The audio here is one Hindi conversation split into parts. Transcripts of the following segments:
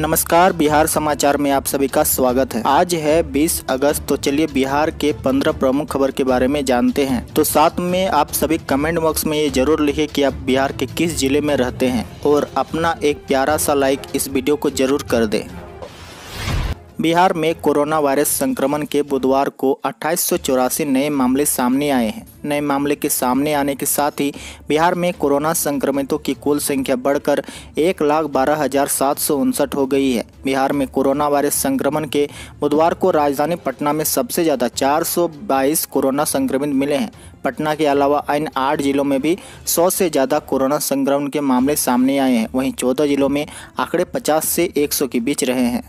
नमस्कार बिहार समाचार में आप सभी का स्वागत है आज है 20 अगस्त तो चलिए बिहार के 15 प्रमुख खबर के बारे में जानते हैं तो साथ में आप सभी कमेंट बॉक्स में ये जरूर लिखे कि आप बिहार के किस जिले में रहते हैं और अपना एक प्यारा सा लाइक इस वीडियो को जरूर कर दें बिहार में कोरोना वायरस संक्रमण के बुधवार को अट्ठाईस नए मामले सामने आए हैं नए मामले के सामने आने के साथ ही बिहार में कोरोना संक्रमितों की कुल संख्या बढ़कर एक लाख बारह हजार सात सौ उनसठ हो गई है बिहार में कोरोना वायरस संक्रमण के बुधवार को राजधानी पटना में सबसे ज़्यादा चार सौ बाईस कोरोना संक्रमित मिले हैं पटना के अलावा अन्य आठ जिलों में भी सौ से ज़्यादा कोरोना संक्रमण के मामले सामने आए हैं वहीं चौदह जिलों में आंकड़े पचास से एक सौ के बीच रहे हैं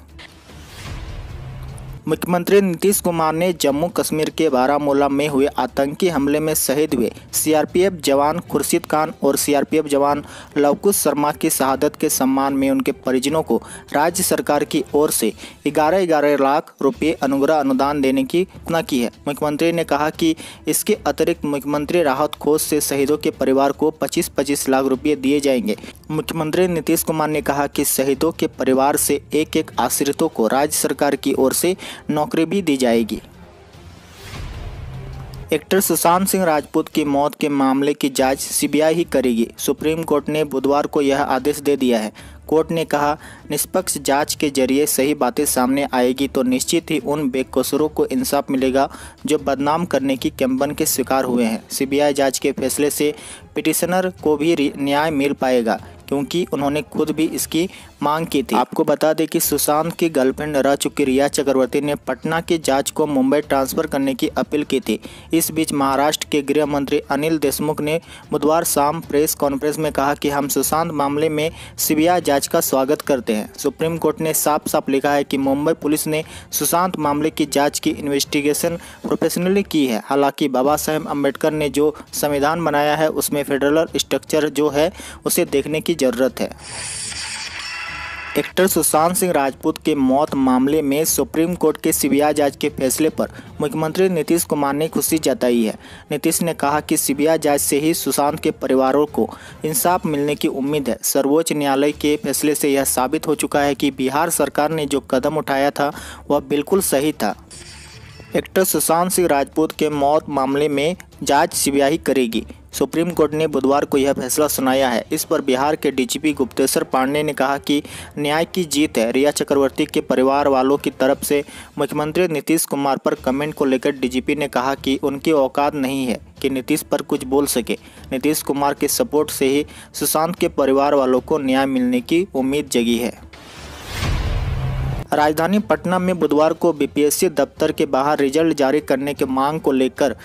मुख्यमंत्री नीतीश कुमार ने जम्मू कश्मीर के बारामूला में हुए आतंकी हमले में शहीद हुए सीआरपीएफ जवान खुर्शीद खान और सीआरपीएफ जवान लवकुश शर्मा की शहादत के सम्मान में उनके परिजनों को राज्य सरकार की ओर से ग्यारह ग्यारह लाख रुपए अनुग्रह अनुदान देने की घोषणा की है मुख्यमंत्री ने कहा कि इसके अतिरिक्त मुख्यमंत्री राहत कोष से शहीदों के परिवार को पच्चीस पच्चीस लाख रुपये दिए जाएंगे मुख्यमंत्री नीतीश कुमार ने कहा कि शहीदों के परिवार से एक एक आश्रितों को राज्य सरकार की ओर से नौकरी भी दी जाएगी एक्टर सुशांत सिंह राजपूत की मौत के मामले की जांच सीबीआई ही करेगी सुप्रीम कोर्ट ने बुधवार को यह आदेश दे दिया है कोर्ट ने कहा निष्पक्ष जांच के जरिए सही बातें सामने आएगी तो निश्चित ही उन बेकसूरों को इंसाफ मिलेगा जो बदनाम करने की कैंपन के शिकार हुए हैं सीबीआई जांच के फैसले से पिटिशनर को भी न्याय मिल पाएगा क्योंकि उन्होंने खुद भी इसकी मांग की थी आपको बता दें कि सुशांत की गर्लफ्रेंड रह चुकी रिया चक्रवर्ती ने पटना की जांच को मुंबई ट्रांसफर करने की अपील की थी इस बीच महाराष्ट्र के गृह मंत्री अनिल देशमुख ने बुधवार शाम प्रेस कॉन्फ्रेंस में कहा कि हम सुशांत मामले में सीबीआई जांच का स्वागत करते हैं सुप्रीम कोर्ट ने साफ साफ लिखा है कि मुंबई पुलिस ने सुशांत मामले की जाँच की इन्वेस्टिगेशन प्रोफेशनली की है हालांकि बाबा साहेब अम्बेडकर ने जो संविधान बनाया है उसमें फेडरल स्ट्रक्चर जो है उसे देखने की ज़रूरत है एक्टर सुशांत सिंह राजपूत के मौत मामले में सुप्रीम कोर्ट के सीबीआई जांच के फैसले पर मुख्यमंत्री नीतीश कुमार ने खुशी जताई है नीतीश ने कहा कि सीबीआई जांच से ही सुशांत के परिवारों को इंसाफ मिलने की उम्मीद है सर्वोच्च न्यायालय के फैसले से यह साबित हो चुका है कि बिहार सरकार ने जो कदम उठाया था वह बिल्कुल सही था एक्टर सुशांत सिंह राजपूत के मौत मामले में जांच सीबीआई करेगी सुप्रीम कोर्ट ने बुधवार को यह फैसला सुनाया है इस पर बिहार के डीजीपी गुप्तेश्वर पांडे ने कहा कि न्याय की जीत है रिया चक्रवर्ती के परिवार वालों की तरफ से मुख्यमंत्री नीतीश कुमार पर कमेंट को लेकर डीजीपी ने कहा कि उनकी औकात नहीं है कि नीतीश पर कुछ बोल सके नीतीश कुमार के सपोर्ट से ही सुशांत के परिवार वालों को न्याय मिलने की उम्मीद जगी है राजधानी पटना में बुधवार को बीपीएससी दफ्तर के बाहर रिजल्ट जारी करने की मांग को लेकर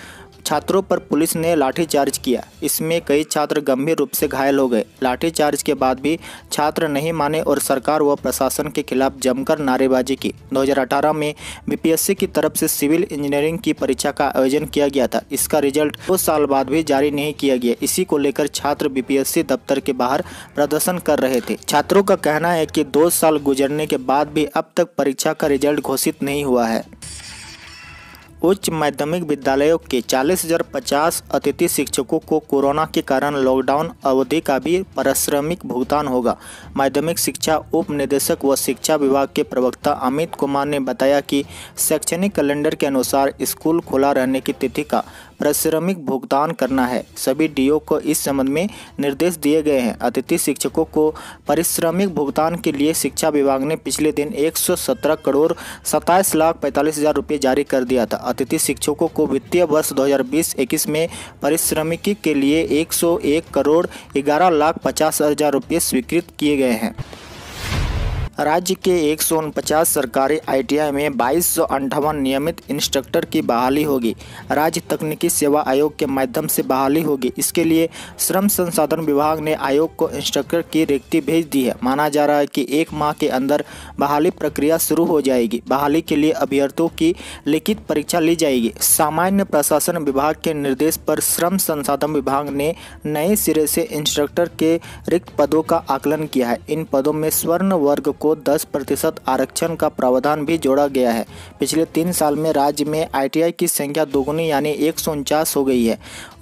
छात्रों पर पुलिस ने लाठीचार्ज किया इसमें कई छात्र गंभीर रूप से घायल हो गए लाठीचार्ज के बाद भी छात्र नहीं माने और सरकार व प्रशासन के खिलाफ जमकर नारेबाजी की 2018 में बीपीएससी की तरफ से सिविल इंजीनियरिंग की परीक्षा का आयोजन किया गया था इसका रिजल्ट दो साल बाद भी जारी नहीं किया गया इसी को लेकर छात्र बी दफ्तर के बाहर प्रदर्शन कर रहे थे छात्रों का कहना है की दो साल गुजरने के बाद भी अब तक परीक्षा का रिजल्ट घोषित नहीं हुआ है उच्च माध्यमिक विद्यालयों के चालीस हजार पचास अतिथि शिक्षकों को कोरोना के कारण लॉकडाउन अवधि का भी पारिश्रमिक भुगतान होगा माध्यमिक शिक्षा उप निदेशक व शिक्षा विभाग के प्रवक्ता अमित कुमार ने बताया कि शैक्षणिक कैलेंडर के अनुसार स्कूल खुला रहने की तिथि का प्रश्रमिक भुगतान करना है सभी डीओ को इस संबंध में निर्देश दिए गए हैं अतिथि शिक्षकों को परिश्रमिक भुगतान के लिए शिक्षा विभाग ने पिछले दिन 117 करोड़ सत्ताईस लाख पैंतालीस हज़ार रुपये जारी कर दिया था अतिथि शिक्षकों को वित्तीय वर्ष 2020-21 में परिश्रमिकी के लिए 101 करोड़ ग्यारह लाख पचास हज़ार रुपये स्वीकृत किए गए हैं राज्य के एक सरकारी आईटीआई में बाईस नियमित इंस्ट्रक्टर की बहाली होगी राज्य तकनीकी सेवा आयोग के माध्यम से बहाली होगी इसके लिए श्रम संसाधन विभाग ने आयोग को इंस्ट्रक्टर की रिक्ति भेज दी है माना जा रहा है कि एक माह के अंदर बहाली प्रक्रिया शुरू हो जाएगी बहाली के लिए अभ्यर्थियों की लिखित परीक्षा ली जाएगी सामान्य प्रशासन विभाग के निर्देश पर श्रम संसाधन विभाग ने नए सिरे से इंस्ट्रक्टर के रिक्त पदों का आकलन किया है इन पदों में स्वर्ण वर्ग को को 10 प्रतिशत आरक्षण का प्रावधान भी जोड़ा गया है पिछले तीन साल में राज्य में आईटीआई की संख्या दोगुनी यानी एक हो गई है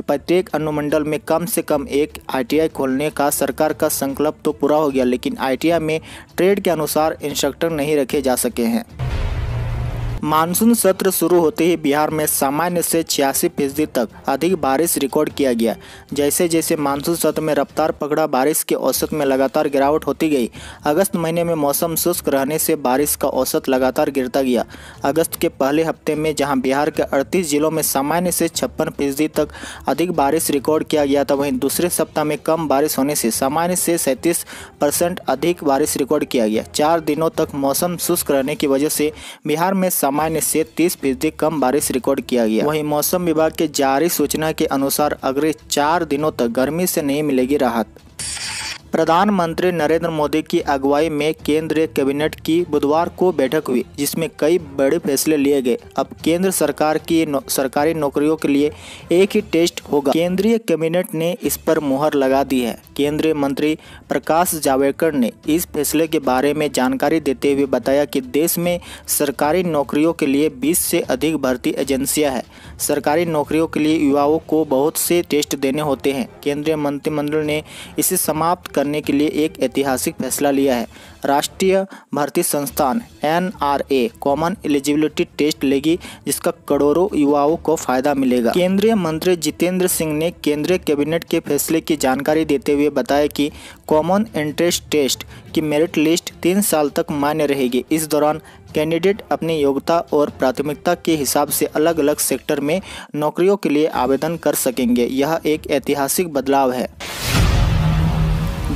प्रत्येक अनुमंडल में कम से कम एक आईटीआई खोलने का सरकार का संकल्प तो पूरा हो गया लेकिन आईटीआई में ट्रेड के अनुसार इंस्ट्रक्टर नहीं रखे जा सके हैं मानसून सत्र शुरू होते ही बिहार में सामान्य से छियासी फीसदी तक अधिक बारिश रिकॉर्ड किया गया जैसे जैसे मानसून सत्र में रफ्तार पकड़ा बारिश के औसत में लगातार गिरावट होती गई अगस्त महीने में मौसम शुष्क रहने से बारिश का औसत लगातार गिरता गया अगस्त के पहले हफ्ते में जहाँ बिहार के अड़तीस जिलों में सामान्य से छप्पन फीसदी तक अधिक बारिश रिकॉर्ड किया गया था वहीं दूसरे सप्ताह में कम बारिश होने से सामान्य से सैंतीस अधिक बारिश रिकॉर्ड किया गया चार दिनों तक मौसम शुष्क रहने की वजह से बिहार में सामान्य से तीस फीसदी कम बारिश रिकॉर्ड किया गया वहीं मौसम विभाग के जारी सूचना के अनुसार अगले चार दिनों तक गर्मी से नहीं मिलेगी राहत प्रधानमंत्री नरेंद्र मोदी की अगुवाई में केंद्रीय कैबिनेट की बुधवार को बैठक हुई जिसमें कई बड़े फैसले लिए गए अब केंद्र सरकार की नो, सरकारी नौकरियों के लिए एक ही टेस्ट होगा केंद्रीय कैबिनेट ने इस पर मुहर लगा दी है केंद्रीय मंत्री प्रकाश जावड़ेकर ने इस फैसले के बारे में जानकारी देते हुए बताया कि देश में सरकारी नौकरियों के लिए बीस से अधिक भर्ती एजेंसियाँ हैं सरकारी नौकरियों के लिए युवाओं को बहुत से टेस्ट देने होते हैं केंद्रीय मंत्रिमंडल ने इसे समाप्त कर करने के लिए एक ऐतिहासिक फैसला लिया है राष्ट्रीय भर्ती संस्थान एन कॉमन एलिजिबिलिटी टेस्ट लेगी जिसका करोड़ों युवाओं को फायदा मिलेगा केंद्रीय मंत्री जितेंद्र सिंह ने केंद्रीय कैबिनेट के फैसले की जानकारी देते हुए बताया कि कॉमन एंट्रेंस टेस्ट की मेरिट लिस्ट तीन साल तक मान्य रहेगी इस दौरान कैंडिडेट अपनी योग्यता और प्राथमिकता के हिसाब से अलग अलग सेक्टर में नौकरियों के लिए आवेदन कर सकेंगे यह एक ऐतिहासिक बदलाव है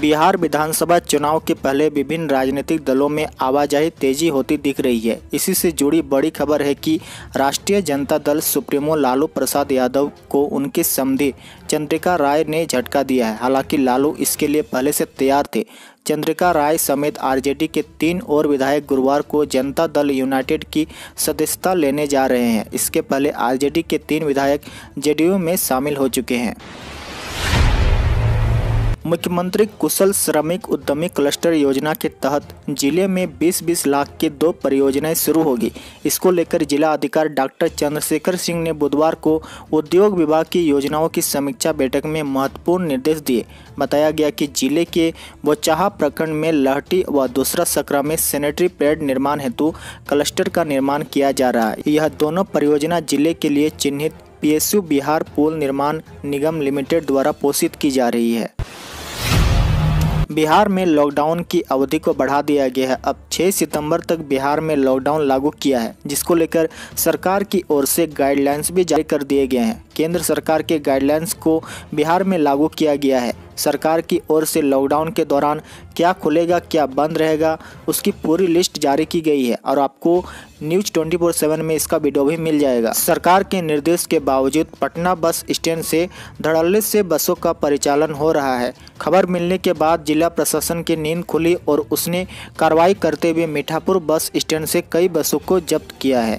बिहार विधानसभा चुनाव के पहले विभिन्न राजनीतिक दलों में आवाजाही तेजी होती दिख रही है इसी से जुड़ी बड़ी खबर है कि राष्ट्रीय जनता दल सुप्रीमो लालू प्रसाद यादव को उनकी समधि चंद्रिका राय ने झटका दिया है हालांकि लालू इसके लिए पहले से तैयार थे चंद्रिका राय समेत आरजेडी के तीन और विधायक गुरुवार को जनता दल यूनाइटेड की सदस्यता लेने जा रहे हैं इसके पहले आरजेडी के तीन विधायक जेडीयू में शामिल हो चुके हैं मुख्यमंत्री कुशल श्रमिक उद्यमी क्लस्टर योजना के तहत जिले में 20-20 लाख के दो परियोजनाएं शुरू होगी इसको लेकर जिला अधिकारी डॉक्टर चंद्रशेखर सिंह ने बुधवार को उद्योग विभाग की योजनाओं की समीक्षा बैठक में महत्वपूर्ण निर्देश दिए बताया गया कि जिले के बोचाह प्रखंड में लहटी व दूसरा सकरा में सेनेटरी पैड निर्माण हेतु क्लस्टर का निर्माण किया जा रहा है यह दोनों परियोजना जिले के लिए चिन्हित पीएसयू बिहार पुल निर्माण निगम लिमिटेड द्वारा पोषित की जा रही है बिहार में लॉकडाउन की अवधि को बढ़ा दिया गया है अब 6 सितंबर तक बिहार में लॉकडाउन लागू किया है जिसको लेकर सरकार की ओर से गाइडलाइंस भी जारी कर दिए गए हैं केंद्र सरकार के गाइडलाइंस को बिहार में लागू किया गया है सरकार की ओर से लॉकडाउन के दौरान क्या खुलेगा क्या बंद रहेगा उसकी पूरी लिस्ट जारी की गई है और आपको न्यूज 24/7 में इसका वीडियो भी मिल जाएगा सरकार के निर्देश के बावजूद पटना बस स्टैंड से धड़ल्ले से बसों का परिचालन हो रहा है खबर मिलने के बाद जिला प्रशासन की नींद खुली और उसने कार्रवाई करते हुए मीठापुर बस स्टैंड से कई बसों को जब्त किया है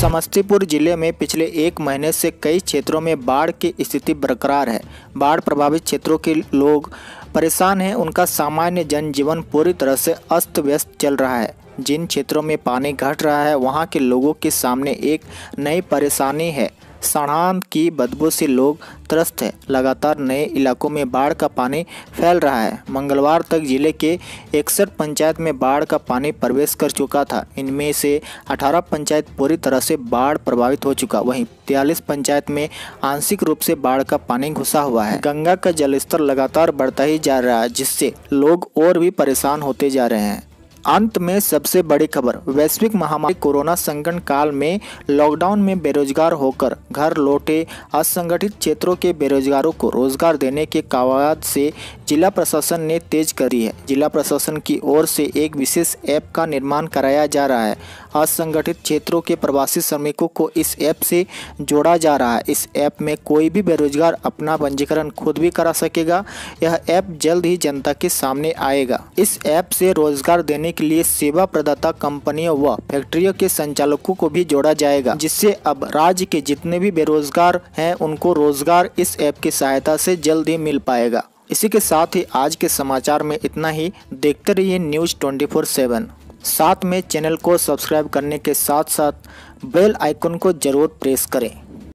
समस्तीपुर जिले में पिछले एक महीने से कई क्षेत्रों में बाढ़ की स्थिति बरकरार है बाढ़ प्रभावित क्षेत्रों के लोग परेशान हैं उनका सामान्य जनजीवन पूरी तरह से अस्त व्यस्त चल रहा है जिन क्षेत्रों में पानी घट रहा है वहां के लोगों के सामने एक नई परेशानी है सड़ान की बदबू से लोग त्रस्त हैं लगातार नए इलाकों में बाढ़ का पानी फैल रहा है मंगलवार तक जिले के इकसठ पंचायत में बाढ़ का पानी प्रवेश कर चुका था इनमें से 18 पंचायत पूरी तरह से बाढ़ प्रभावित हो चुका वहीं तेलीस पंचायत में आंशिक रूप से बाढ़ का पानी घुसा हुआ है गंगा का जलस्तर लगातार बढ़ता ही जा रहा है जिससे लोग और भी परेशान होते जा रहे हैं अंत में सबसे बड़ी खबर वैश्विक महामारी कोरोना संकट काल में लॉकडाउन में बेरोजगार होकर घर लौटे असंगठित क्षेत्रों के बेरोजगारों को रोजगार देने के कवायद से जिला प्रशासन ने तेज करी है जिला प्रशासन की ओर से एक विशेष ऐप का निर्माण कराया जा रहा है असंगठित क्षेत्रों के प्रवासी श्रमिकों को इस ऐप से जोड़ा जा रहा है इस ऐप में कोई भी बेरोजगार अपना पंजीकरण खुद भी करा सकेगा यह ऐप जल्द ही जनता के सामने आएगा इस ऐप से रोजगार देने के लिए सेवा प्रदाता कंपनियों व फैक्ट्रियों के संचालकों को भी जोड़ा जाएगा जिससे अब राज्य के जितने भी बेरोजगार हैं उनको रोजगार इस ऐप की सहायता से जल्द ही मिल पाएगा इसी के साथ ही आज के समाचार में इतना ही देखते रहिए न्यूज़ ट्वेंटी फोर सेवन साथ में चैनल को सब्सक्राइब करने के साथ साथ बेल आइकन को ज़रूर प्रेस करें